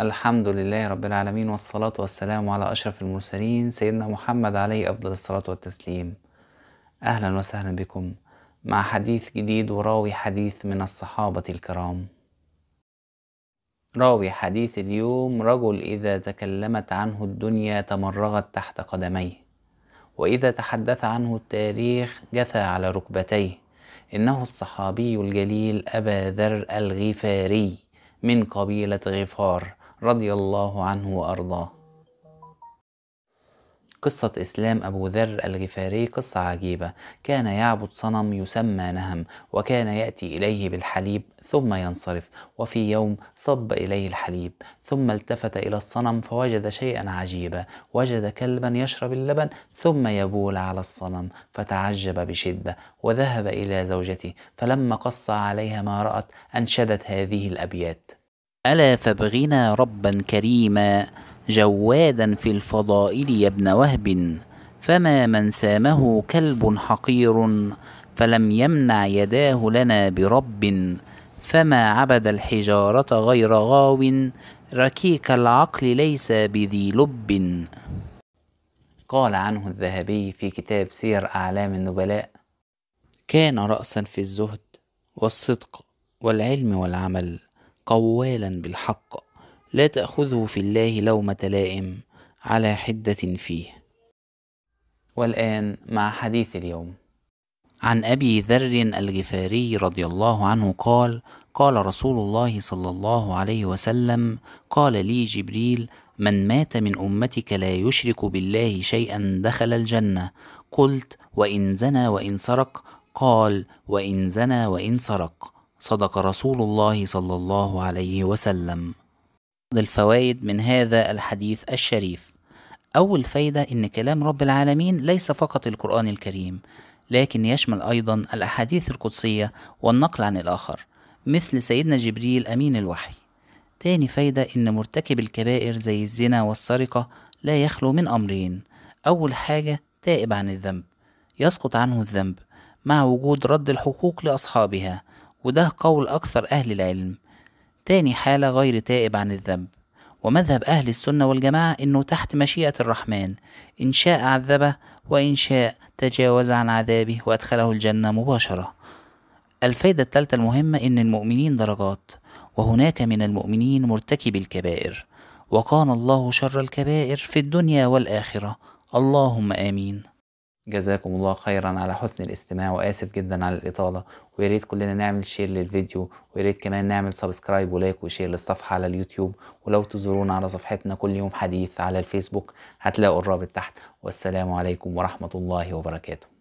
الحمد لله رب العالمين والصلاة والسلام على أشرف المرسلين سيدنا محمد عليه أفضل الصلاة والتسليم أهلا وسهلا بكم مع حديث جديد وراوي حديث من الصحابة الكرام راوي حديث اليوم رجل إذا تكلمت عنه الدنيا تمرغت تحت قدميه وإذا تحدث عنه التاريخ جثى على ركبتيه إنه الصحابي الجليل أبا ذر الغفاري من قبيلة غفار رضي الله عنه وأرضاه قصة إسلام أبو ذر الغفاري قصة عجيبة كان يعبد صنم يسمى نهم وكان يأتي إليه بالحليب ثم ينصرف وفي يوم صب إليه الحليب ثم التفت إلى الصنم فوجد شيئا عجيبا وجد كلبا يشرب اللبن ثم يبول على الصنم فتعجب بشدة وذهب إلى زوجته فلما قص عليها ما رأت أنشدت هذه الأبيات ألا فابغنا ربا كريما جوادا في الفضائل يا ابن وهب فما من سامه كلب حقير فلم يمنع يداه لنا برب فما عبد الحجارة غير غاو ركيك العقل ليس بذي لب قال عنه الذهبي في كتاب سير أعلام النبلاء كان رأسا في الزهد والصدق والعلم والعمل قوالا بالحق لا تأخذه في الله لومة لائم على حدة فيه. والآن مع حديث اليوم. عن أبي ذر الغفاري رضي الله عنه قال: قال رسول الله صلى الله عليه وسلم: قال لي جبريل: من مات من أمتك لا يشرك بالله شيئا دخل الجنة. قلت: وإن زنى وإن سرق؟ قال: وإن زنى وإن سرق. صدق رسول الله صلى الله عليه وسلم الفوائد من هذا الحديث الشريف أول فايدة إن كلام رب العالمين ليس فقط القرآن الكريم لكن يشمل أيضا الأحاديث القدسية والنقل عن الآخر مثل سيدنا جبريل أمين الوحي تاني فايدة إن مرتكب الكبائر زي الزنا والسرقة لا يخلو من أمرين أول حاجة تائب عن الذنب يسقط عنه الذنب مع وجود رد الحقوق لأصحابها وده قول أكثر أهل العلم تاني حالة غير تائب عن الذنب ومذهب أهل السنة والجماعة إنه تحت مشيئة الرحمن إن شاء عذبه وإن شاء تجاوز عن عذابه وأدخله الجنة مباشرة الفايدة الثالثة المهمة إن المؤمنين درجات وهناك من المؤمنين مرتكب الكبائر وقانا الله شر الكبائر في الدنيا والآخرة اللهم آمين جزاكم الله خيرا على حسن الاستماع واسف جدا على الاطاله ويا ريت كلنا نعمل شير للفيديو ويا ريت كمان نعمل سبسكرايب ولايك وشير للصفحه على اليوتيوب ولو تزورونا على صفحتنا كل يوم حديث على الفيسبوك هتلاقوا الرابط تحت والسلام عليكم ورحمه الله وبركاته